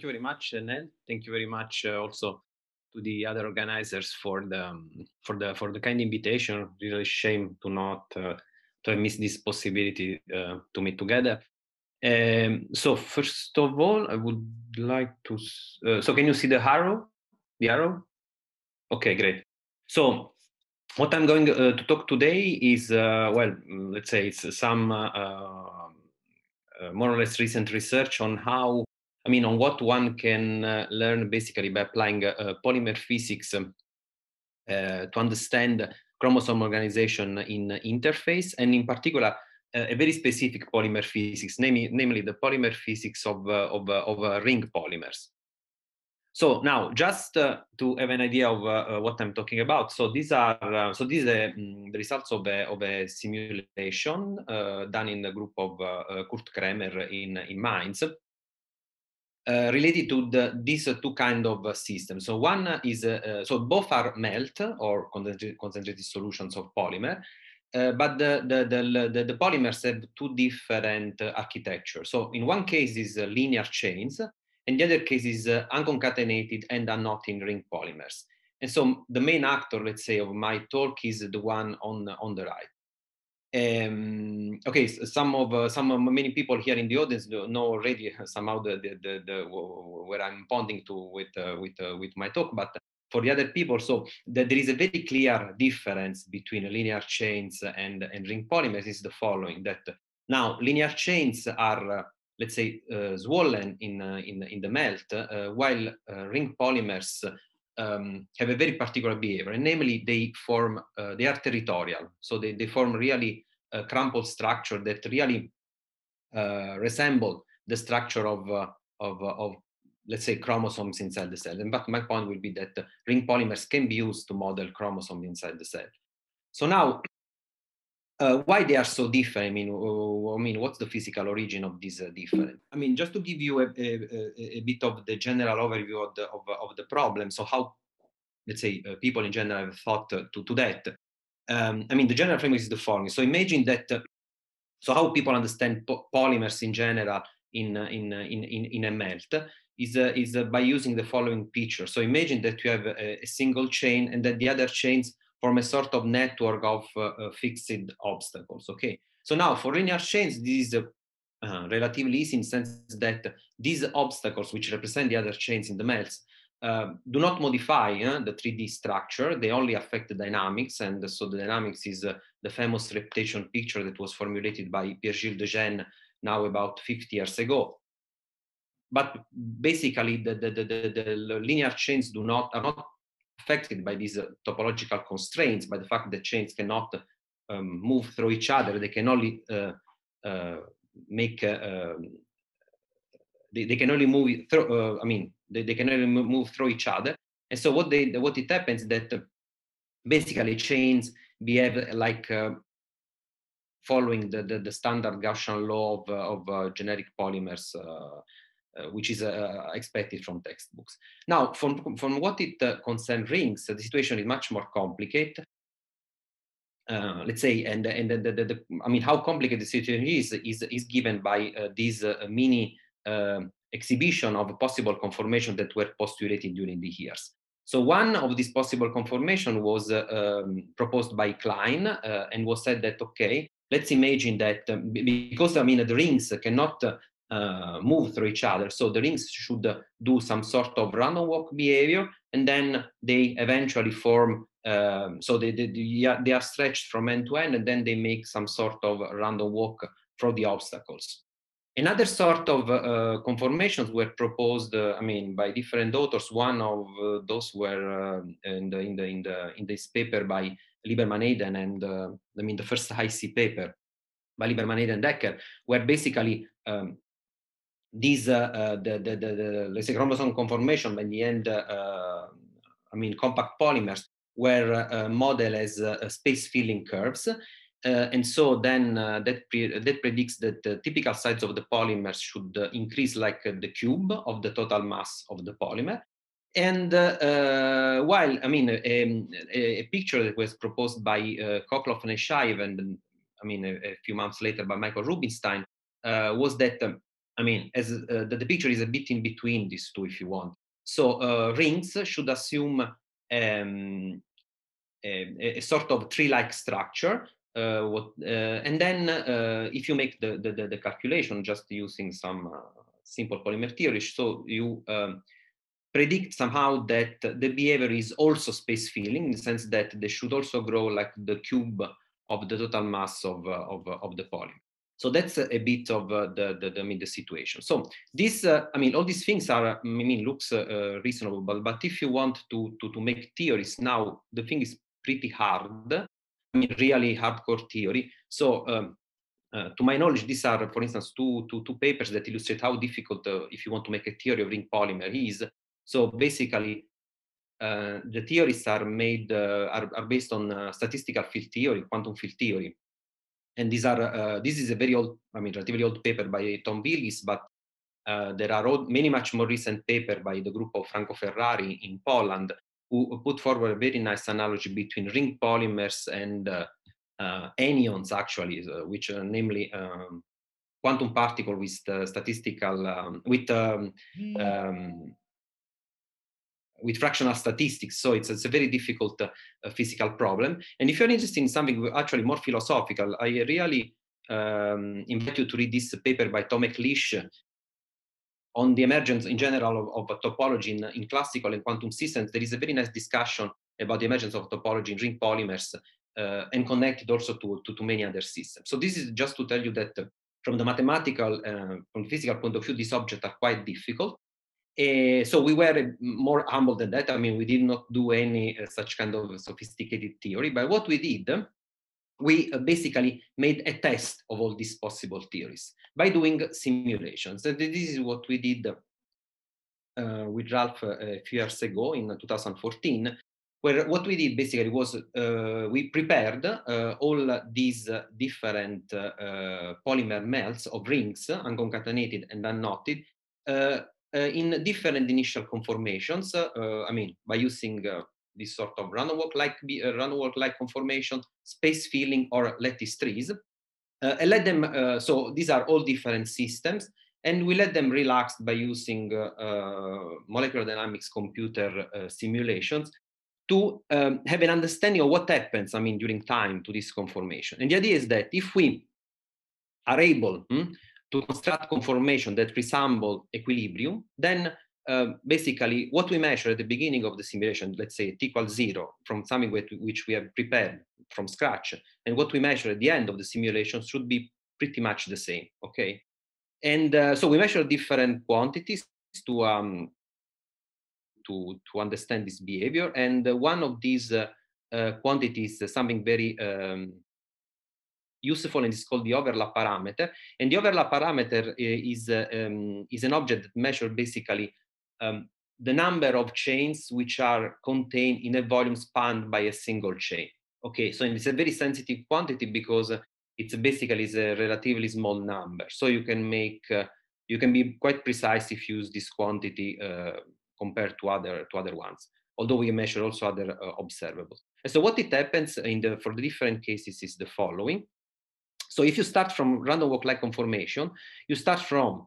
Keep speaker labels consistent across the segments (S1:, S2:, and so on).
S1: Thank you very much, and Thank you very much uh, also to the other organizers for the um, for the for the kind invitation. Really shame to not uh, to miss this possibility uh, to meet together. Um, so first of all, I would like to. Uh, so can you see the arrow? The arrow. Okay, great. So what I'm going uh, to talk today is uh, well, let's say it's some uh, uh, more or less recent research on how I mean, on what one can uh, learn basically by applying uh, polymer physics um, uh, to understand chromosome organization in interface, and in particular, uh, a very specific polymer physics, namely, namely the polymer physics of, uh, of, uh, of ring polymers. So now, just to have an idea of what I'm talking about, so these are so these are mm, the results of a, of a simulation done in the group of Kurt Kremer in in Mainz uh, related to the, these uh, two kind of uh, systems. So one is, uh, uh, so both are melt or concentrated, solutions of polymer, uh, but the, the, the, the, polymers have two different architectures. So in one case is linear chains, and the other case is unconcatenated and not in ring polymers. And so the main actor, let's say, of my talk is the one on, on the right. Um, okay, so some of uh, some of uh, many people here in the audience know already somehow the, the, the, the where I'm pointing to with uh, with uh, with my talk, but for the other people, so that there is a very clear difference between linear chains and and ring polymers is the following: that now linear chains are uh, let's say uh, swollen in in in the melt, while ring polymers um, have a very particular behavior, and namely they form, uh, they are territorial. So they, they form really a crumpled structure that really uh, resemble the structure of, uh, of, uh, of, let's say, chromosomes inside the cell. And but my point will be that ring polymers can be used to model chromosomes inside the cell. So now, uh, why they are so different? I mean, uh, I mean, what's the physical origin of this difference? I mean, just to give you a, a, a, bit of the general overview of the, of, of the problem. So how let's say uh, people in general have thought to, to that. Um, I mean, the general framework is the following. So imagine that, uh, so how people understand po- polymers in general in, uh, in, in, in, in a melt is, is by using the following picture. So imagine that you have a, a single chain and that the other chains form a sort of network of uh, fixed obstacles. Okay. So now for linear chains, this is a, uh, relatively easy in sense that these obstacles, which represent the other chains in the melts, Ehm, do not modify eh, the 3D structure. They only affect the dynamics. And so the dynamics is uh, the famous reptation picture that was formulated by Pierre-Gilles de Gennes now about 50 years ago. But basically, the, the, the, the linear chains do not, are not affected by these uh, topological constraints, by the fact that chains cannot um, move through each other. They can only uh, uh, make, uh, um, they, they, can only move, through, I mean, they, they cannot even move through each other. And so what they what it happens that uh, basically chains behave like uh, following the, the, the, standard Gaussian law of, uh, of uh, generic polymers, uh, uh which is expected from textbooks. Now, from, from what it concerns rings, the situation is much more complicated. let's say, and and the, the, the, I mean, how complicated the situation is is is given by these mini exhibition of possible conformation that were postulated during the years. So one of these possible conformation was uh, um, proposed by Klein uh, and was said that, okay, let's imagine that um, because, I mean, the rings cannot uh, move through each other, so the rings should do some sort of random walk behavior, and then they eventually form, um, so they, they, they are stretched from end to end, and then they make some sort of random walk through the obstacles. Another sort of uh, conformations were proposed, uh, I mean, by different authors. One of uh, those were uh, in, the, in, the, in, the, in this paper by Lieberman Eden and, uh, I mean, the first IC paper by Lieberman Eden Decker, where basically um, these, uh, the, the, the, the, let's say, chromosome conformation, in the end, I mean, compact polymers were modeled as space filling curves uh, and so then uh, that, pre that predicts that the typical size of the polymers should uh, increase like the cube of the total mass of the polymer. And uh, uh, while, I mean, a, um, a, picture that was proposed by uh, Kokloff and Shive, and um, I mean, a, a, few months later by Michael Rubinstein, uh, was that, um, I mean, as the, the, picture is a bit in between these two, if you want. So rings should assume um, a, a, sort of tree-like structure uh, what, uh, and then uh, if you make the, the, the, calculation just using some simple polymer theory, so you um, predict somehow that the behavior is also space filling in the sense that they should also grow like the cube of the total mass of, uh, of, of the polymer. So that's a bit of uh, the, the, the, I mean, the situation. So this, uh, I mean, all these things are, I mean, looks reasonable, but, but if you want to, to, to make theories now, the thing is pretty hard mean, really hardcore theory. So um, uh, to my knowledge, these are, for instance, two, two, two papers that illustrate how difficult, uh, if you want to make a theory of ring polymer, is. So basically, uh, the theories are made uh, are, are based on uh, statistical field theory, quantum field theory, and these are uh, this is a very old, I mean, relatively old paper by Tom Willis, but there are old, many much more recent paper by the group of Franco Ferrari in Poland who put forward a very nice analogy between ring polymers and uh, uh, anions, actually, uh, which are namely um, quantum particle with the statistical um, with um, hmm. um, with fractional statistics so it's, it's a very difficult uh, physical problem and if you're interested in something actually more philosophical i really um, invite you to read this paper by Tomek Lish on the emergence in general of, of topology in, in, classical and quantum systems, there is a very nice discussion about the emergence of topology in ring polymers uh, and connected also to, to, to, many other systems. So this is just to tell you that uh, from the mathematical, uh, from physical point of view, these objects are quite difficult. Uh, so we were uh, more humble than that. I mean, we did not do any uh, such kind of sophisticated theory, but what we did we uh, basically made a test of all these possible theories by doing simulations. And this is what we did uh, with Ralph uh, a few years ago in 2014, where what we did basically was uh, we prepared uh, all these uh, different polymer melts of rings, unconcatenated and unknotted, in different initial conformations, I mean, by using this sort of run-walk-like uh, run-walk-like conformation, space filling, or lattice trees. Uh, and let them. Uh, so these are all different systems, and we let them relax by using uh, uh, molecular dynamics computer simulations to um, have an understanding of what happens. I mean, during time to this conformation. And the idea is that if we are able hmm, to construct conformation that resemble equilibrium, then uh, basically what we measure at the beginning of the simulation, let's say t equals zero from something which we have prepared from scratch, and what we measure at the end of the simulation should be pretty much the same, okay? And uh, so we measure different quantities to, um, to, to understand this behavior. And uh, one of these uh, uh, quantities, something very um, useful and it's called the overlap parameter. And the overlap parameter is, uh, um, is an object that measures basically um, the number of chains which are contained in a volume spanned by a single chain. Okay, so it's a very sensitive quantity because it's basically is a relatively small number. So you can make uh, you can be quite precise if you use this quantity uh, compared to other to other ones. Although we measure also other uh, observables. And so what it happens in the for the different cases is the following. So if you start from random walk-like conformation, you start from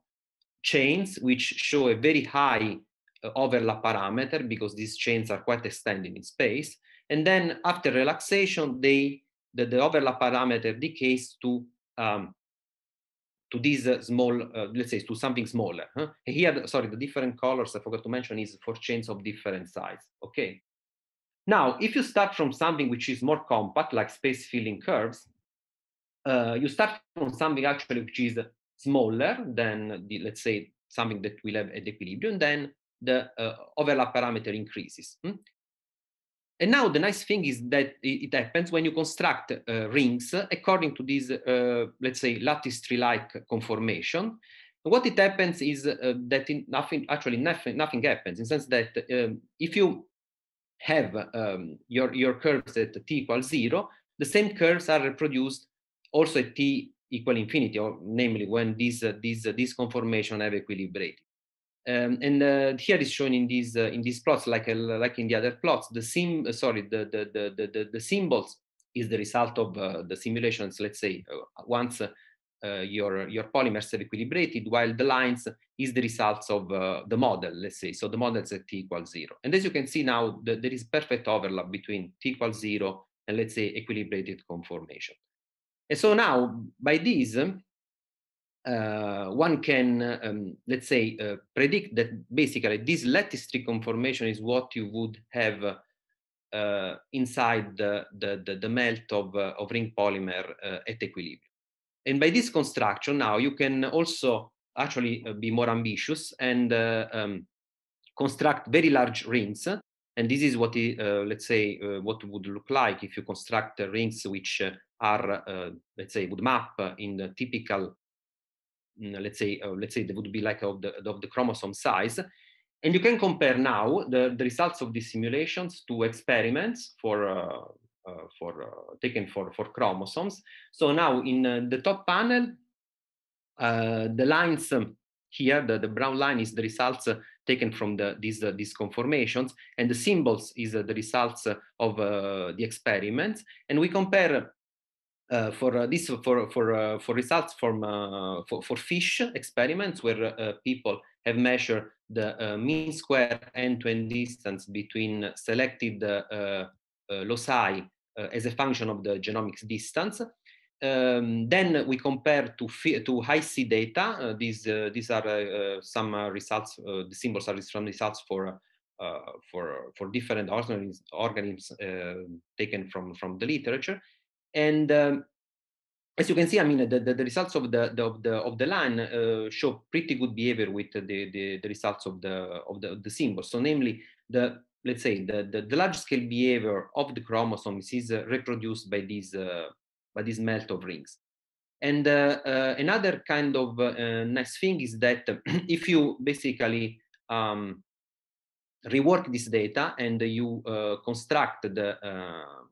S1: chains which show a very high uh, overlap parameter because these chains are quite extending in space. And then after relaxation, they the, the overlap parameter decays to um, to this uh, small, uh, let's say, to something smaller. Huh? Here, sorry, the different colors I forgot to mention is for chains of different size. Okay. Now, if you start from something which is more compact, like space filling curves, uh, you start from something actually which is smaller than the, let's say something that will have at equilibrium, then the uh, overlap parameter increases. Hmm? And now the nice thing is that it, happens when you construct uh, rings according to this, uh, let's say, lattice tree-like conformation. What it happens is uh, that nothing, actually nothing, nothing happens in the sense that um, if you have um, your, your curves at t equals zero, the same curves are reproduced also at t equal infinity, or namely when these uh, these uh, conformation have equilibrated. Um, and uh, here is shown in these uh, in these plots, like uh, like in the other plots, the sim uh, sorry the the the the, the symbols is the result of the simulations. Let's say once. your your polymers have equilibrated, while the lines is the results of the model. Let's say so the model at t equals zero, and as you can see now, the, there is perfect overlap between t equals zero and let's say equilibrated conformation. And so now, by this, uh, one can, um, let's say, uh, predict that basically this lattice tree conformation is what you would have uh, inside the, the, the, the, melt of, uh, of ring polymer uh, at equilibrium. And by this construction, now you can also actually uh, be more ambitious and um, construct very large rings and this is what, uh, let's say, uh, what would look like if you construct rings which uh, are, uh, let's say, would map in the typical, mm, let's say, uh, let's say they would be like of the, of the chromosome size. And you can compare now the, the results of these simulations to experiments for, for taken for, for chromosomes. So now in the top panel, the lines um, here, the, the brown line is the results taken from the, these, uh, these conformations. And the symbols is uh, the results of uh, the experiments. And we compare uh, for uh, this for for uh, for results from for, for fish experiments where people have measured the mean square end-to-end distance between selected loci as a function of the genomics distance um, then we compare to to high-C data. Uh, these uh, these are uh, some results. the symbols are some results for for for different organisms, organisms taken from from the literature, and um, as you can see, I mean, the, the, the results of the, the, of the of the line uh, show pretty good behavior with the, the, the results of the of the, of the symbols. So, namely, the let's say the, the, the large scale behavior of the chromosomes is uh, reproduced by these uh, but this melt of rings. And uh, uh, another kind of uh, nice thing is that if you basically um, rework this data and you construct the um,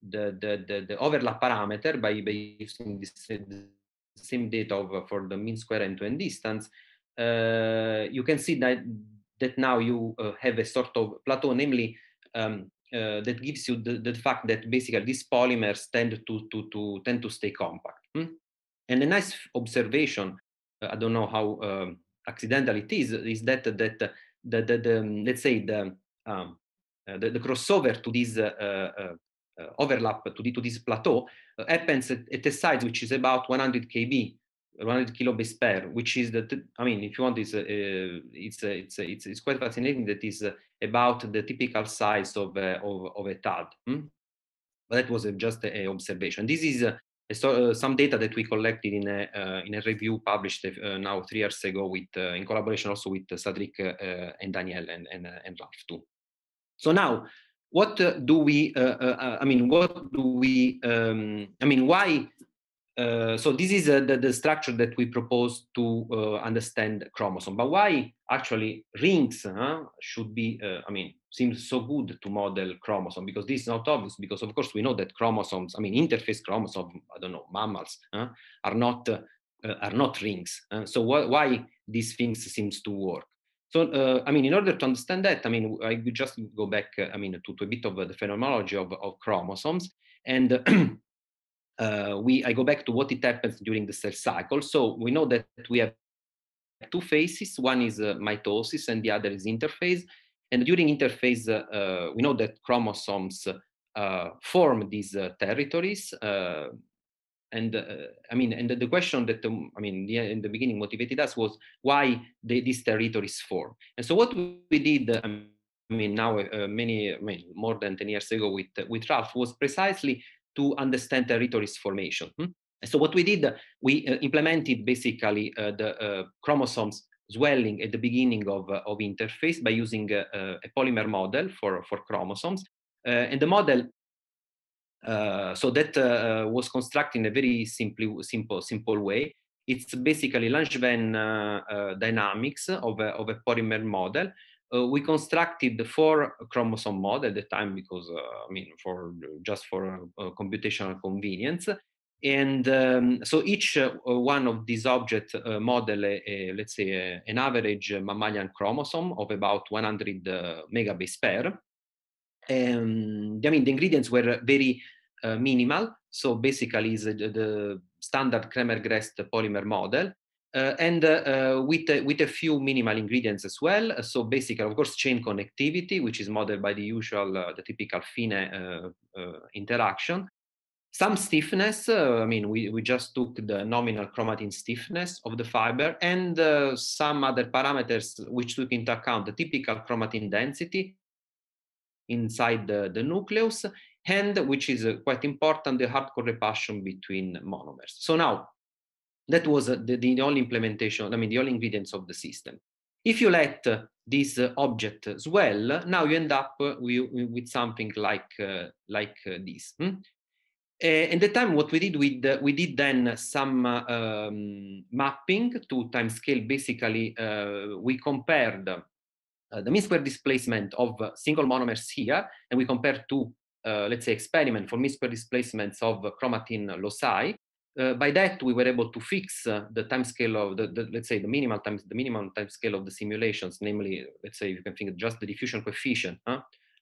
S1: the, the, the, the, overlap parameter by, by using this, the same data of, for the mean square end-to-end distance, uh, you can see that, that now you uh, have a sort of plateau, namely um, uh, that gives you the, the, fact that basically these polymers tend to, to, to tend to stay compact. Hmm? And a nice observation, uh, I don't know how um, accidental it is, is that that eh, the, the, the mm, let's say the, um, uh, the, the crossover to this overlap to, the, to this plateau happens at, at a size which is about 100 kb 100 kilobase pair, which is the, I mean, if you want, it's, uh, it's, uh, it's, uh, it's, it's, quite fascinating that is about the typical size of, uh, of, of, a TAD. Hmm? That was just an observation. This is uh, some data that we collected in a, uh, in a review published uh, now three years ago with, in collaboration also with Sadrik and Daniel and, and, and Ralph too. So now, what do we, I mean, what do we, um, I mean, why uh, so this is uh, the, the, structure that we propose to uh, understand chromosome. But why actually rings huh, should be, uh, I mean, seems so good to model chromosome because this is not obvious because of course we know that chromosomes, I mean, interface chromosome, I don't know, mammals huh, are not uh, are not rings. so wh why these things seems to work? So, I mean, in order to understand that, I mean, I would just go back, I mean, to, to a bit of the phenomenology of, of chromosomes and uh, we I go back to what it happens during the cell cycle. So we know that we have two phases. One is uh, mitosis, and the other is interphase. And during interphase, uh, uh we know that chromosomes uh, form these uh, territories. and I mean, and the question that um, I mean in the beginning motivated us was why these territories form. And so what we did. I mean, now many, I mean, more than ten years ago with with Ralph was precisely to understand territories formation. Hmm? So what we did, we uh, implemented basically uh, the uh, chromosomes swelling at the beginning of, uh, of interface by using uh, uh, a polymer model for, for chromosomes. and the model, so that was constructed in a very simply, simple, simple way. It's basically Langevin dynamics of a, of a polymer model uh, we constructed the four chromosome mod at the time because uh, I mean for just for uh, computational convenience. And um, so each uh, one of these object uh, model, let's say an average mammalian chromosome of about 100 uh, megabase pair. and um, I mean, the ingredients were very minimal. So basically is the, the standard kramer grest polymer model uh, and uh, uh, with, a, with a few minimal ingredients as well. Uh, so basically, of course, chain connectivity, which is modeled by the usual, uh, the typical FINE uh, interaction. Some stiffness, I mean, we, we just took the nominal chromatin stiffness of the fiber and some other parameters which took into account the typical chromatin density inside the, the nucleus and, which is quite important, the hardcore repulsion between monomers. So now that was uh, the, the only implementation, I mean, the only ingredients of the system. If you let uh, this uh, object swell, now you end up with, with something like, like this. Hmm? Uh, the time, what we did, we, uh, we did then some uh, um, mapping to time scale. Basically, we compared the mean square displacement of single monomers here, and we compared to, let's say, experiment for mean square displacements of chromatin loci. Uh, by that, we were able to fix uh, the time scale of the, the, let's say the minimal times the minimum time scale of the simulations, namely, let's say you can think just the diffusion coefficient huh,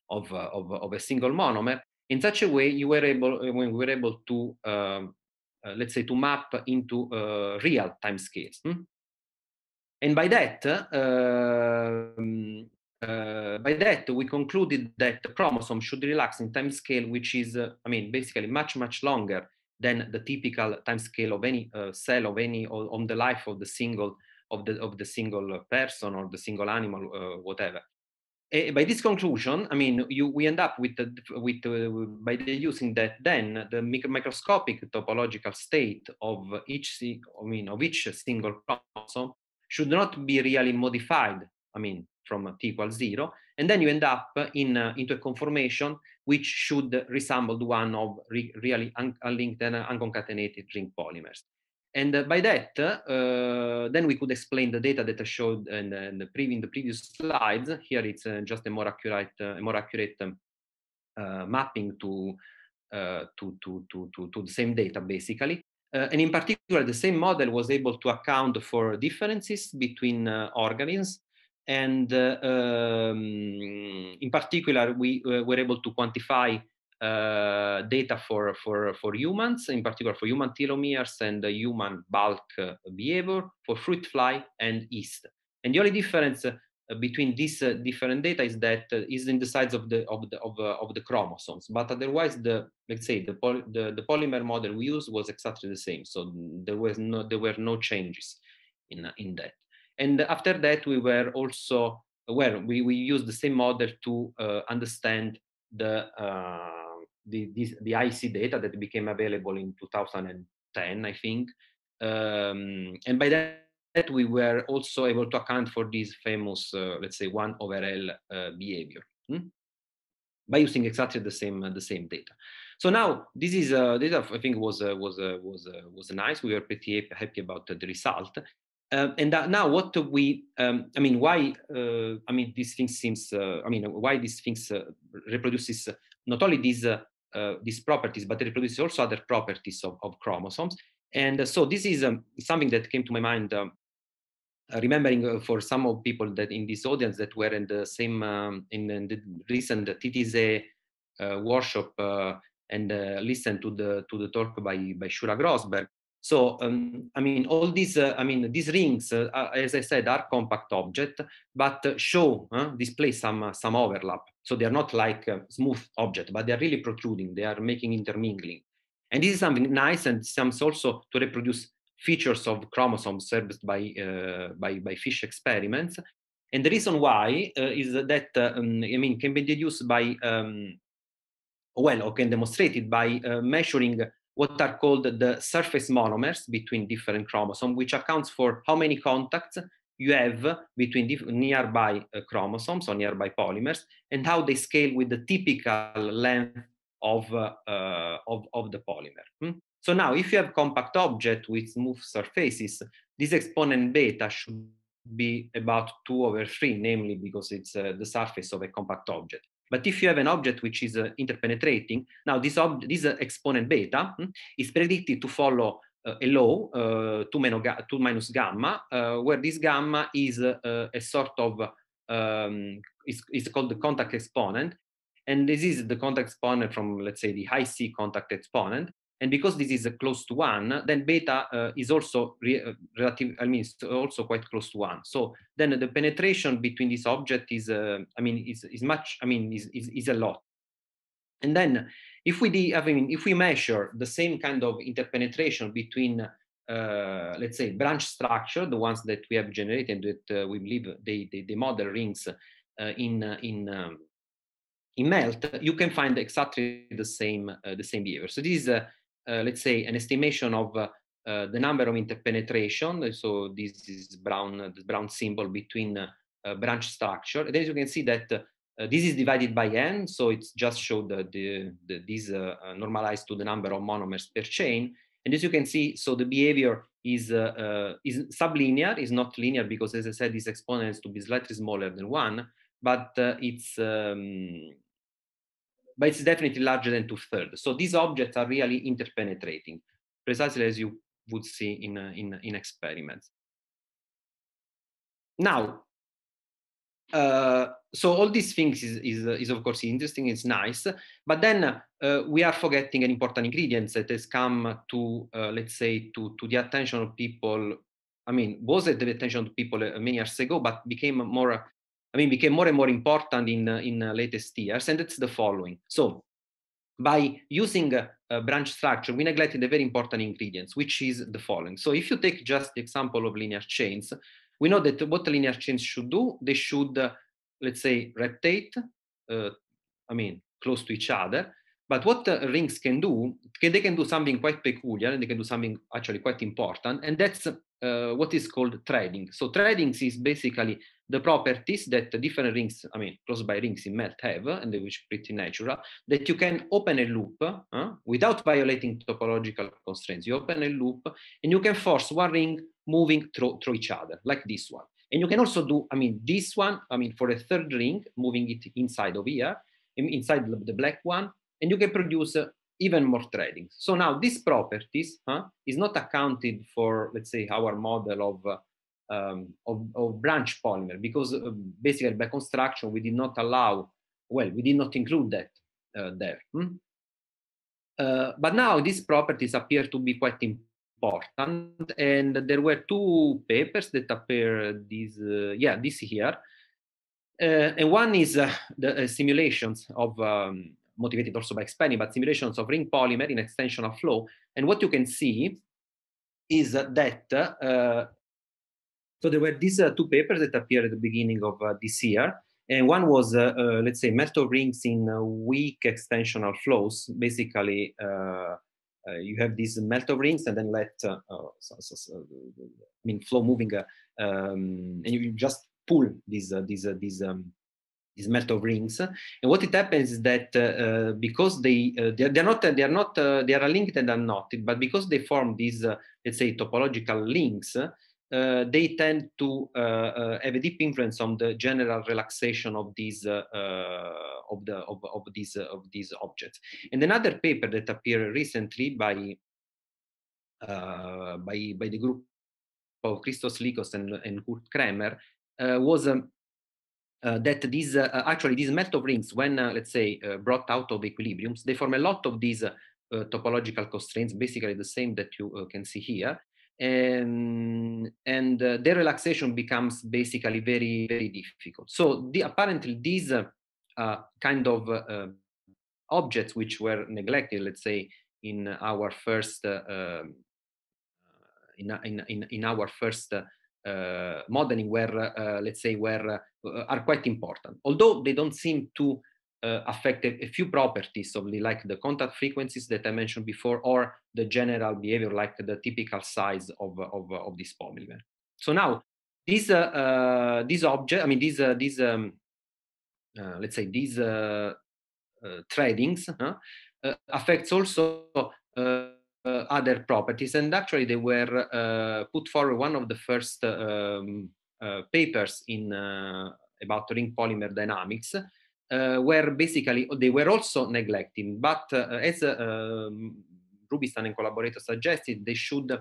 S1: of, uh, of, of a single monomer. In such a way, you were able when uh, we were able to um, uh, let's say to map into uh, real time scales. Hmm? And by that, um, uh, by that, we concluded that the chromosome should relax in time scale, which is, uh, I mean, basically much, much longer than the typical time scale of any uh, cell of any or on the life of the single of the of the single uh, person or the single animal uh, whatever uh, by this conclusion i mean you we end up with the, with uh, by using that then the microscopic topological state of each i mean of each single chromosome should not be really modified i mean from t equals zero and then you end up in uh, into a conformation which should resemble one of re really un unlinked and unconcatenated ring polymers. And uh, by that, uh, then we could explain the data that I showed in, in, the, pre in the, previous slides. Here it's uh, just a more accurate, uh, a more accurate um, uh, mapping uh, to, to, to, to, to, the same data, basically. and in particular, the same model was able to account for differences between organisms and uh, um, in particular, we uh, were able to quantify uh, data for, for, for humans, in particular for human telomeres and human bulk uh, behavior for fruit fly and yeast. And the only difference uh, between these uh, different data is that is in the size of the of the of, of the chromosomes. But otherwise, the let's say the, poly, the, the polymer model we used was exactly the same. So there was no there were no changes in in that. And after that, we were also well, we, we used the same model to uh, understand the, uh, the, this, the IC data that became available in 2010, I think. Um, and by that, we were also able to account for this famous, uh, let's say, one over L uh, behavior hmm? by using exactly the same uh, the same data. So now this is uh, this I think was uh, was uh, was uh, was nice. We were pretty happy about the result uh, and that now what do we um, i mean why uh, i mean these things seems uh, i mean why these things uh, reproduces uh, not only these uh, these properties but reproduces also other properties of, of chromosomes and so this is um, something that came to my mind um, remembering for some of people that in this audience that were in the same um, in, in, the recent TTZ workshop and listened to the to the talk by by Shura Grossberg so, um, I mean, all these, uh, I mean, these rings, uh, as I said, are compact object, but show, uh, display some, some overlap. So they are not like smooth object, but they are really protruding. They are making intermingling. And this is something nice and seems also to reproduce features of chromosomes served by, uh, by, by, fish experiments. And the reason why uh, is that, uh, um, I mean, can be deduced by, um, well, or can demonstrate it by measuring what are called the surface monomers between different chromosomes, which accounts for how many contacts you have between nearby uh, chromosomes or nearby polymers and how they scale with the typical length of, uh, uh, of, of, the polymer. Hmm? So now if you have compact object with smooth surfaces, this exponent beta should be about 2 over 3, namely because it's uh, the surface of a compact object. But if you have an object which is uh, interpenetrating, now this, this exponent beta hmm, is predicted to follow uh, a law, uh, 2, two minus gamma, uh, where this gamma is a sort of, um, is, is called the contact exponent. And this is the contact exponent from, let's say, the high C contact exponent. And because this is close to one, then beta uh, is also re uh, relative, I mean, it's also quite close to one. So then the penetration between this object is, uh, I mean, is, is much, I mean, is, is, is a lot. And then if we, I mean, if we measure the same kind of interpenetration between uh, let's say branch structure, the ones that we have generated that uh, we believe they, they, they model rings uh, in uh, in um, in melt, you can find exactly the same uh, the same behavior. So this is uh, let's say, an estimation of uh, uh, the number of interpenetration. So this is brown, this brown symbol between branch structure. And as you can see that this is divided by n, so it's just showed the, the, these normalized to the number of monomers per chain. And as you can see, so the behavior is, uh, uh, is sublinear, is not linear because as I said, this exponent is to be slightly smaller than one, but uh, it's, um, but it's definitely larger than two thirds. So these objects are really interpenetrating, precisely as you would see in, uh, in, in experiments. Now, uh, so all these things is, is, uh, is of course interesting, it's nice, but then uh, we are forgetting an important ingredient that has come to, uh, let's say, to, to the attention of people I mean, was at the attention of people uh, many years ago, but became more I mean, became more and more important in, uh, in uh, latest years, and it's the following. So by using a, uh, a, branch structure, we neglected the very important ingredients, which is the following. So if you take just the example of linear chains, we know that what linear chains should do, they should, uh, let's say, rotate, uh, I mean, close to each other. But what rings can do, can, they can do something quite peculiar, and they can do something actually quite important, and that's what is called trading. So trading is basically the properties that different rings, I mean, close by rings in melt have, and which pretty natural, that you can open a loop uh, without violating topological constraints. You open a loop and you can force one ring moving through, through each other, like this one. And you can also do, I mean, this one, I mean, for a third ring, moving it inside of here, inside the black one, and you can produce uh, even more threading. So now these properties is not accounted for, let's say, our model of uh, um, of, of, branch polymer because uh, basically by construction we did not allow, well, we did not include that uh, there. Hmm? Uh, but now these properties appear to be quite important and there were two papers that appear this, uh, yeah, this year. Uh, and one is uh, the simulations of, um, motivated also by expanding, but simulations of ring polymer in extension of flow. And what you can see is that uh, so there were these uh, two papers that appeared at the beginning of uh, this year. And one was, uh, let's say, method of rings in weak extensional flows. Basically, you have these melt of rings and then let, so, so, so, I mean, flow moving, um, and you just pull these, these, these, um, these melt of rings. And what it happens is that uh, because they uh, they're, not they are not uh, they are linked and unknotted, but because they form these let's say topological links, uh, they tend to uh, uh, have a deep influence on the general relaxation of these uh, uh, of the of, of these uh, of these objects. And another paper that appeared recently by by by the group of Christos Likos and, and Kurt Kramer was um, that these actually these melt of rings, when let's say brought out of equilibriums, they form a lot of these topological constraints, basically the same that you can see here and, and uh, the relaxation becomes basically very very difficult so the, apparently these uh, uh, kind of uh, objects which were neglected let's say in our first uh, um, uh, in, in, in our first modeling where let's say where are quite important although they don't seem to uh, affect a, few properties of the, like the contact frequencies that I mentioned before, or the general behavior, like the typical size of, of, of this polymer. So now, these uh, uh, this object, I mean, these uh, this um, uh, let's say, these uh, uh, threadings huh, affects also other properties. And actually, they were put forward one of the first um, papers in about ring polymer dynamics Eh, were basically they were also neglecting, But eh, as um, eh, mm, Rubinstein and collaborators suggested, they should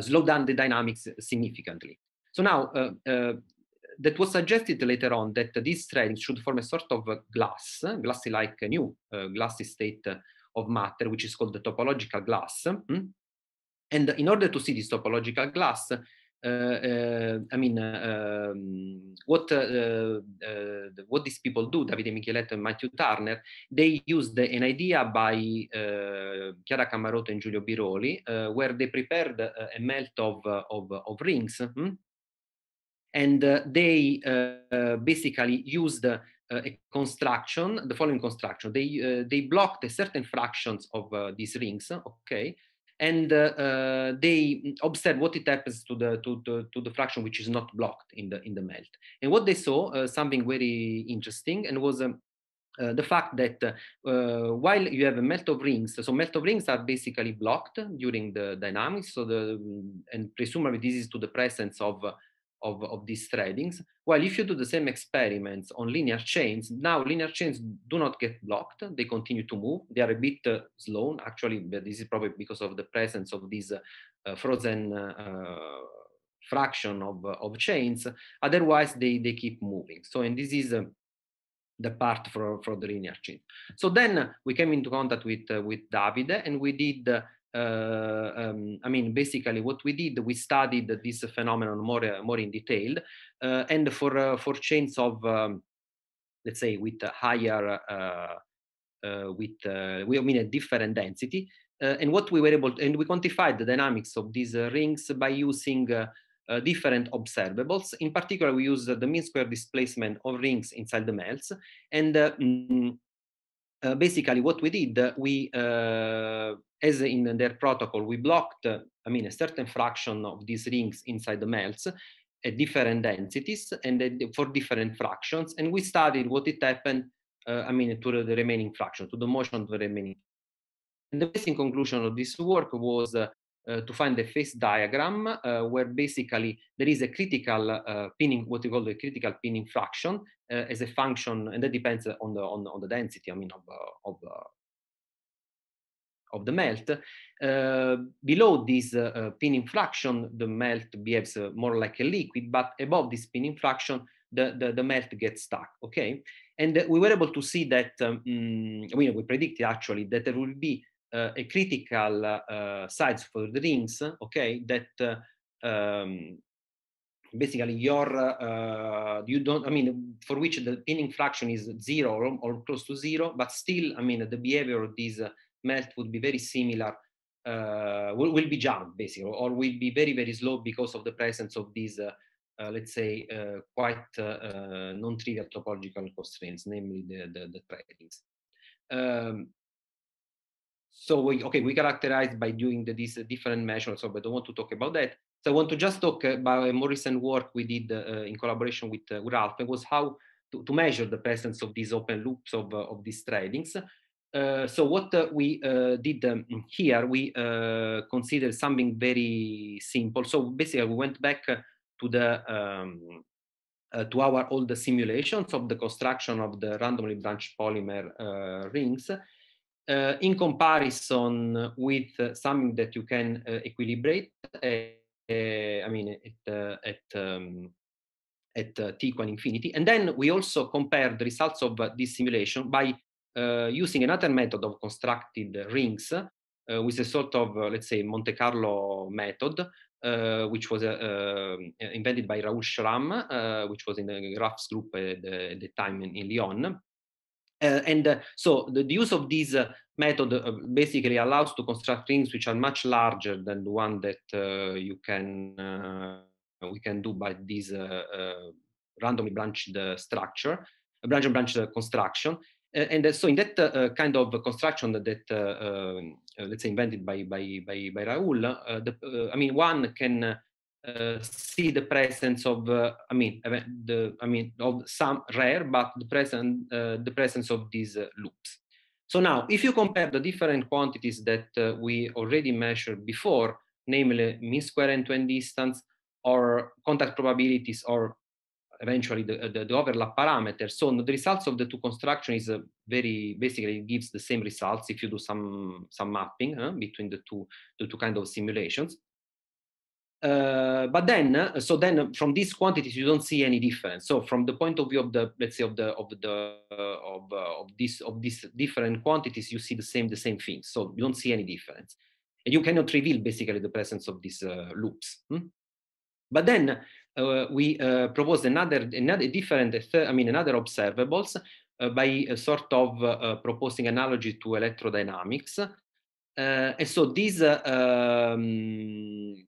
S1: slow down the dynamics significantly. So now that was suggested later on that these strains should form a sort of a glass, glassy-like new uh, glassy state of matter, which is called the topological glass. Mm? And in order to see this topological glass, Eh, eh, I mean, um, what eh, what these people do, Davide Micheletto and Matthew Turner, they used an idea by Chiara Camarotto and Giulio Biroli, where they prepared a melt of of, of rings, hmm? and they basically used a construction, the following construction. They uh, they blocked a certain fractions of uh, these rings, okay, and uh, they observed what it happens to the to, to, to, the fraction which is not blocked in the in the melt. And what they saw uh, something very interesting and was um, uh, the fact that uh, uh, while you have a melt of rings, so melt of rings are basically blocked during the dynamics, so the um, and presumably this is to the presence of of, of these threadings. Well, if you do the same experiments on linear chains, now linear chains do not get blocked. They continue to move. They are a bit uh, slow, actually, but this is probably because of the presence of these uh, frozen uh, uh fraction of, uh, of chains. Otherwise, they, they keep moving. So, and this is uh, the part for, for the linear chain. So then we came into contact with, with Davide and we did uh, um, I mean, basically, what we did, we studied this phenomenon more uh, more in detail, uh, and for uh, for chains of, um, let's say, with higher, with we I mean a different density, and what we were able, to, and we quantified the dynamics of these rings by using. Uh, different observables. In particular, we use uh, the mean square displacement of rings inside the melts, and uh, mm, uh, basically what we did, uh, we, uh, as in their protocol, we blocked, I mean, a certain fraction of these rings inside the melts at different densities and for different fractions. And we studied what it happened, uh, I mean, to the remaining fraction, to the motion of the remaining. And the basic conclusion of this work was uh, uh, to find the phase diagram uh, where basically there is a critical uh, pinning, what we call the critical pinning fraction as a function, and that depends on the on, on the density, I mean, of, of, of the melt. below this pinning fraction, the melt behaves more like a liquid, but above this pinning fraction, the, the, the melt gets stuck, okay? And we were able to see that, um, mm, we, we predicted actually that there will be a eh, critical eh, size for the rings, okay, that um, basically your uh, you don't i mean for which the pinning fraction is zero or, or, close to zero but still i mean the behavior of this melt would be very similar uh, will, will be jammed basically or will be very very slow because of the presence of these uh, let's say quite non-trivial topological constraints namely the the, the tradings um, ehm, so we, okay, we characterize by doing the, these different measures, so I don't want to talk about that. So I want to just talk about uh, a more recent work we did uh, in collaboration with uh, Ralph, was how to, to, measure the presence of these open loops of, uh, of these tradings. Uh, so what uh, we uh, did um, here, we considered something very simple. So basically, we went back to the um, to our old simulations of the construction of the randomly branched polymer rings, uh, in comparison with uh, something that you can uh, equilibrate, eh, eh, I mean, at, uh, at, um, at uh, t equal infinity. And then we also compare the results of this simulation by uh, using another method of constructed rings with a sort of, let's say, Monte Carlo method, which was um, invented by Raoul Schramm, which was in the graphs group at, the time in, in Lyon uh, and uh, so the, use of this uh, method basically allows to construct rings which are much larger than the one that you can we can do by this randomly branched structure, branch and branch construction. and so in that kind of construction that, um, let's say invented by by by, by Raul, the, I mean one can uh, see the presence of uh, i mean the i mean of some rare but the present uh, the presence of these uh, loops so now if you compare the different quantities that uh, we already measured before namely mean square and end distance or contact probabilities or eventually the, uh, the, the overlap parameter so the results of the two construction is very basically gives the same results if you do some some mapping between the two the two kind of simulations uh, but then, uh, so then uh, from these quantities, you don't see any difference. So from the point of view of the, let's say of the, of the, uh, of, uh, of this, of these different quantities, you see the same, the same thing. So you don't see any difference. And you cannot reveal basically the presence of these uh, loops. Hmm? But then we proposed another, another different, I mean, another observables by sort of proposing analogy to electrodynamics. and so these, um,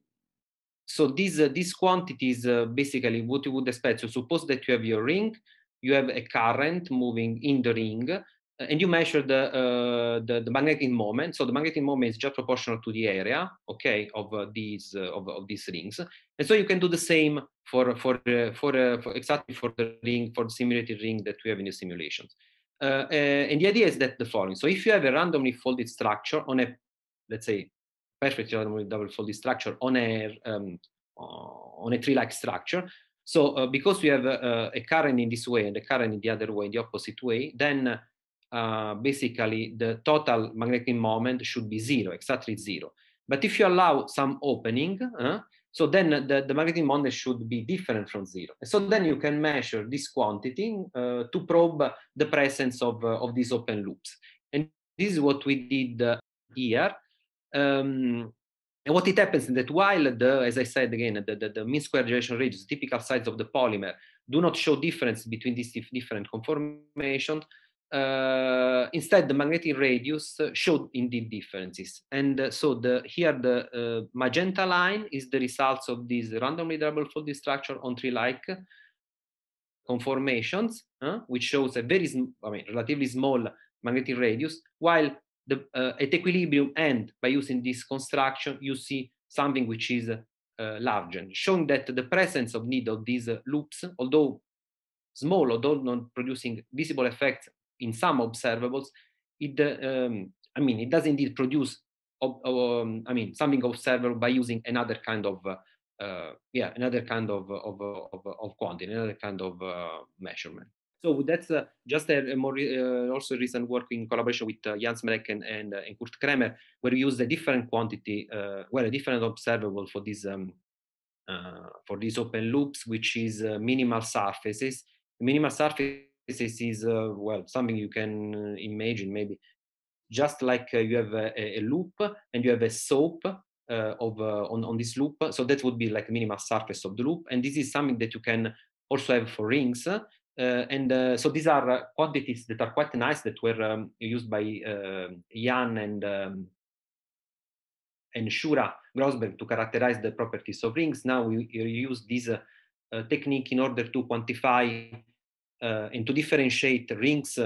S1: so these uh, these quantities uh, basically what you would expect. So suppose that you have your ring, you have a current moving in the ring, uh, and you measure the, uh, the, the magnetic moment. So the magnetic moment is just proportional to the area, okay, of uh, these uh, of, of these rings. And so you can do the same for for uh, for, uh, for, exactly for the ring for the simulated ring that we have in the simulations. and the idea is that the following. So if you have a randomly folded structure on a let's say perfectly with double folded structure on a um, uh, on a tree-like structure. So uh, because we have a, uh, a current in this way and a current in the other way, the opposite way, then uh, basically the total magnetic moment should be zero, exactly zero. But if you allow some opening, uh, so then the, the magnetic moment should be different from zero. So then you can measure this quantity uh, to probe the presence of, of these open loops. And this is what we did here. Um, and what it happens is that while the, as I said again, the, the, the mean square gyration radius, typical size of the polymer, do not show difference between these different conformations, uh, instead the magnetic radius showed indeed differences. And uh, so the, here the uh, magenta line is the results of these randomly double folded structure on tree-like conformations, which shows a very, I mean, relatively small magnetic radius, while the, uh, at equilibrium and by using this construction, you see something which is uh, large and showing that the presence of need of these uh, loops, although small, although not producing visible effects in some observables, it, uh, um, I mean, it does indeed produce, um, I mean, something observable by using another kind of uh, uh, yeah, another kind of of of, of quantity, another kind of uh, measurement. So that's uh, just a, a more uh, also recent work in collaboration with uh, Jan Smelek and, and, uh, and, Kurt Kremer, where we use a different quantity, uh, well, a different observable for these um, uh, for these open loops, which is minimal surfaces. Minimal surfaces is well something you can imagine maybe just like you have a, a, loop and you have a soap. of on, on this loop so that would be like minimal surface of the loop and this is something that you can also have for rings Eh, and eh, so these are eh, quantities that are quite nice that were um, used by Jan and um, and Shura Grosberg to characterize the properties of rings. Now we, use this technique in order to quantify and to differentiate rings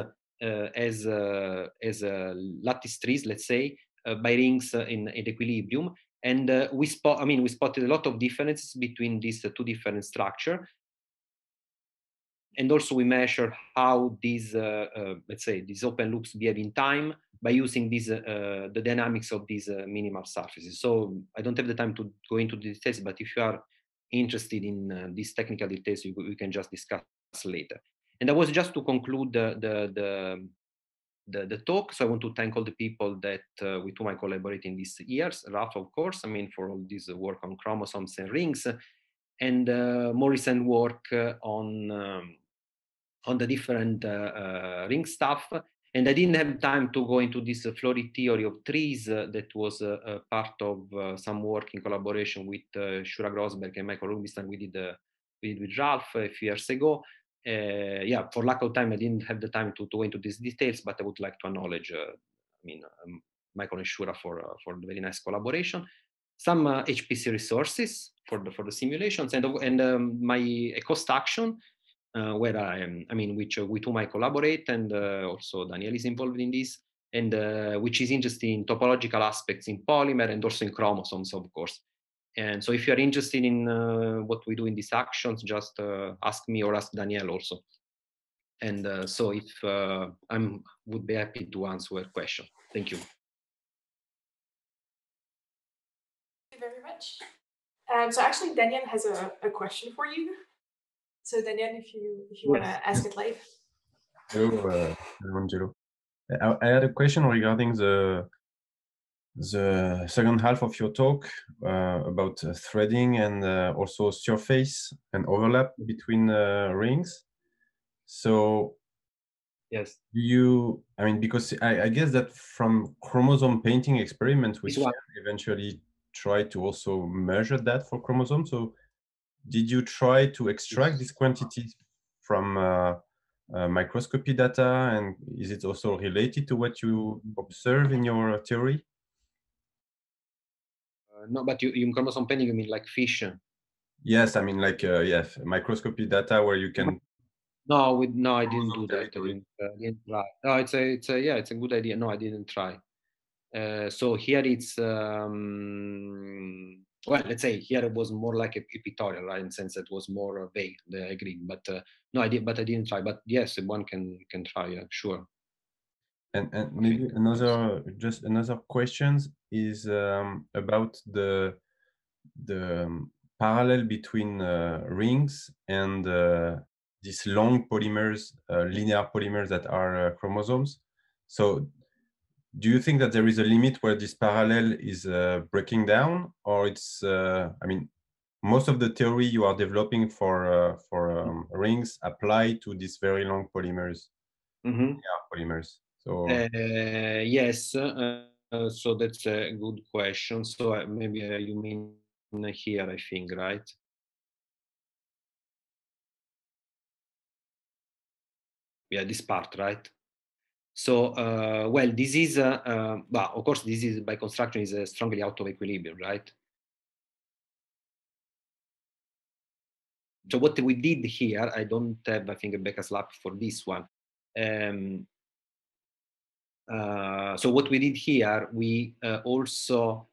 S1: as as lattice trees, let's say, by rings in, in equilibrium and uh, we spot i mean we spotted a lot of differences between these uh, two different structure and also we measure how these, uh, uh, let's say, these open loops behave in time by using these, uh, the dynamics of these minimal surfaces. So I don't have the time to go into the details, but if you are interested in these technical details, we can just discuss later. And that was just to conclude the, the, the the, the, talk. So I want to thank all the people that uh, with whom I collaborate in these years. Raf, of course, I mean, for all this work on chromosomes and rings, and uh, more recent work uh, on um, on the different uh, uh, ring stuff. And I didn't have time to go into this uh, florid theory of trees that was part of some work in collaboration with Shura Grosberg and Michael Rubinstein we did, we did with Ralph a few years ago. Uh, yeah, for lack of time, I didn't have the time to, to go into these details, but I would like to acknowledge, uh, I mean, um, Michael and Shura for, uh, for the very nice collaboration. Some HPC resources for the, for the simulations and, and um, my cost action uh, where I am, I mean, which uh, with whom I collaborate, and uh, also Daniel is involved in this, and which is interested in topological aspects in polymer and also in chromosomes, of course. And so, if you are interested in uh, what we do in these actions, just uh, ask me or ask Daniel also. And uh, so, if I'm would be happy to answer a question. Thank you. Thank you very much. Um, so, actually, Daniel has a, a question for you so Daniel, if you if you yes. want to ask it live.
S2: Hello, uh, hello Angelo. I, I, had a question regarding the the second half of your talk uh, about uh, threading and uh, also surface and overlap between uh, rings. So yes, you. I mean, because I, I guess that from chromosome painting experiments, we eventually try to also measure that for chromosomes. So did you try to extract these quantities from uh, uh, microscopy data and is it also related to what you observe in your theory? Uh, no, but you, you
S1: chromosome panning, you mean like fish?
S2: Yes, I mean like, uh, yes, microscopy data where you can.
S1: No, we, no, I didn't do that. Didn't, didn't no, it's a, it's a, yeah, it's a good idea. No, I didn't try. Uh, so here it's um, well, let's say here it was more like a, pictorial, right? In sense that was more vague. I agree, but uh,
S2: no, I did, but I didn't try. But yes, one can can try. sure. And and maybe another just another questions is um, about the the um, parallel between uh, rings and uh, these long polymers, uh, linear polymers that are uh, chromosomes. So do you think that there is a limit where this parallel is uh, breaking down or it's uh, i mean most of the theory you are developing for uh, for um, rings apply to these very long polymers mm -hmm. yeah polymers so
S1: uh, yes uh, uh, so that's a good question so maybe you mean here i think right yeah this part right so, uh, well, this is, uh, uh, of course, this is by construction is uh, strongly out of equilibrium, right? So what we did here, I don't have, I think, a backslap for this one. Um, uh, so what we did here, we uh, also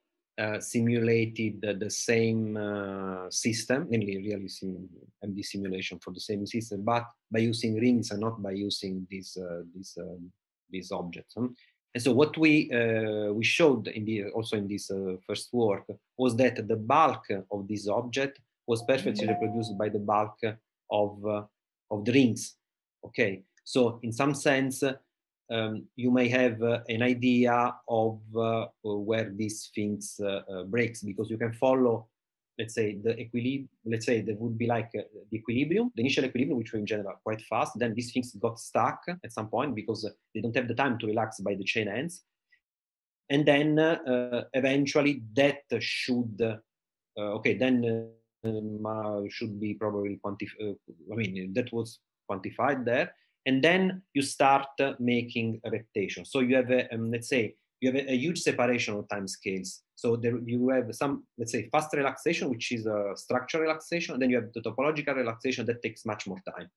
S1: simulated the same system, namely really sim MD simulation for the same system, but by using rings and not by using this, this um, these objects. Hmm? And so what we uh, we showed in the also in this uh, first work was that the bulk of this object was perfectly reproduced by the bulk of uh, of the rings. Okay, so in some sense, um, you may have uh, an idea of uh, where these things uh, breaks because you can follow let's say the equilibrium, let's say there would be like uh, the equilibrium, the initial equilibrium, which were in general quite fast. Then these things got stuck at some point because uh, they don't have the time to relax by the chain ends. And then uh, uh eventually that should, uh, okay, then um, should be probably quantified. I mean, that was quantified there. And then you start making a rotation. So you have, a, um, let's say, you have a, a huge separation of time scales. So there, you have some, let's say, fast relaxation, which is a structure relaxation, and then you have the topological relaxation that takes much more time.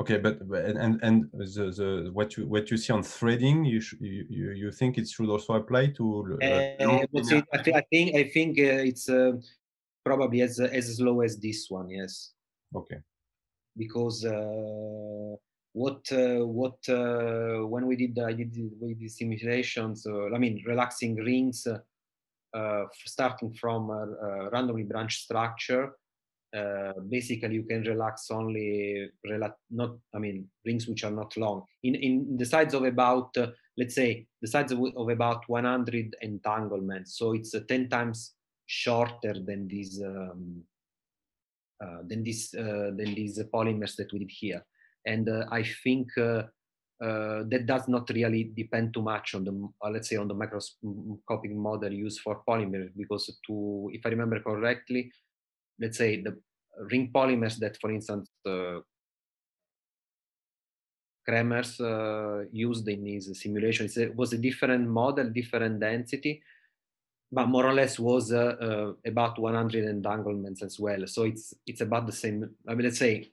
S2: Okay, but and and the, the what you what you see on threading, you you you think it should also apply to? Uh, uh, I, th
S1: I think I think uh, it's uh, probably as as slow as this one. Yes. Okay. Because uh, what uh, what uh, when we did I did we did simulations. Uh, I mean, relaxing rings, starting from a, a randomly branched structure. Uh, basically you can relax only rela- not i mean rings which are not long in in the sides of about uh, let's say the sides of, of, about 100 entanglements so it's uh, 10 times shorter than these um, than this than these polymers that we did here and uh, I think uh, uh, that does not really depend too much on the let's say on the microscopic model used for polymers because to if I remember correctly, let's say the ring polymers that for instance Kremers uh, used in his simulations it was a different model, different density, but more or less was uh, uh, about 100 entanglements as well. So it's it's about the same. I mean, let's say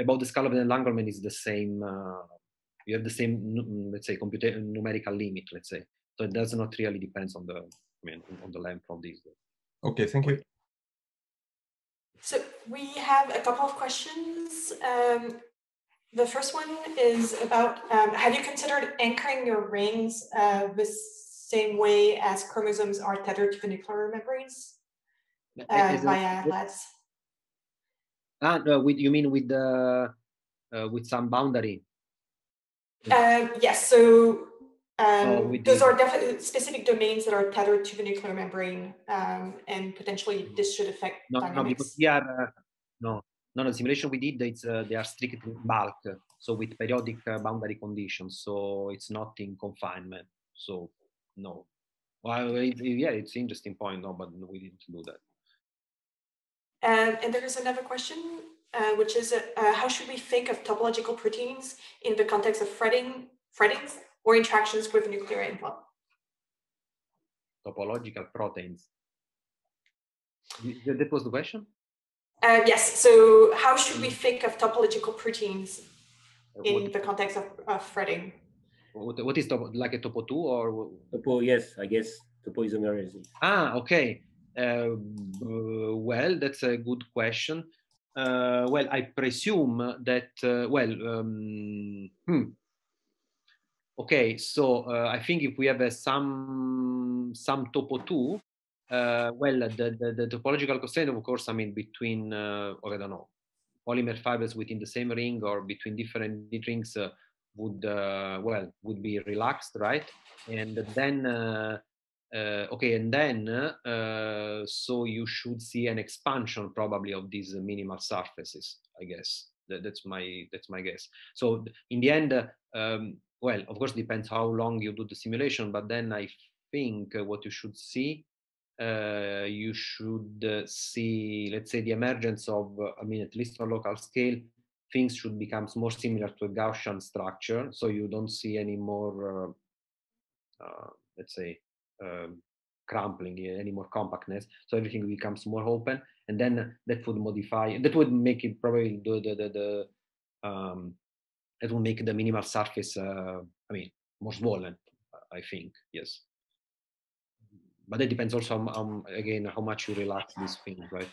S1: about the scale of the Enanglement is the same. Uh, you have the same, mm, let's say, computer numerical limit, let's say. So it does not really depends on the, I mean, on the length of this. Okay, thank you. So we have a couple of questions. Um, the first one is about, um, have you considered anchoring your rings uh, the same way as chromosomes are tethered to the nuclear membranes uh, via Ah, no, with, you mean with the uh, with some boundary? Uh, yes. So um, oh, those are definitely specific domains that are tethered to the nuclear membrane, um, and potentially mm-hmm. this should affect. No, dynamics. no, because we are uh, no, no, no. Simulation we did, it's uh, they are strictly bulk, so with periodic uh, boundary conditions, so it's not in confinement. So no, well, it, yeah, it's interesting point, no, but we didn't do that. Um, and there is another question, uh, which is uh,
S2: how should we think of topological proteins in the context of fretting, frettings or interactions with nuclear input?
S1: Topological proteins. That was the question?
S2: Uh, yes. So, how should we think of topological proteins uh, in what, the context of, of fretting?
S1: What, what is top, like a topo two or topo? Yes, I guess topoisomerism. Ah, okay. Uh, uh, well, that's a good question. Uh, well, I presume that, uh, well, um, hmm. okay, so uh, I think if we have uh, some, some topo 2, well, the, the, the, topological constraint, of course, I mean, between, or I don't know, polymer fibers within the same ring or between different rings would, well, would be relaxed, right? And then Eh, okay, and then eh, so you should see an expansion probably of these minimal surfaces, I guess. That, that's my that's my guess. So in the end, um, well, of course, depends how long you do the simulation, but then I think eh, what you should see uh, you should uh, see, let's say, the emergence of, uh, I mean, at least on local scale, things should become more similar to a Gaussian structure. So you don't see any more, let's say, um, any more compactness. So everything becomes more open, and then that would modify. That would make it probably the the the, the um, that will make the minimal surface. Uh, I mean, more swollen. Uh, I think yes, but it depends also on, on again how much you relax these things, right?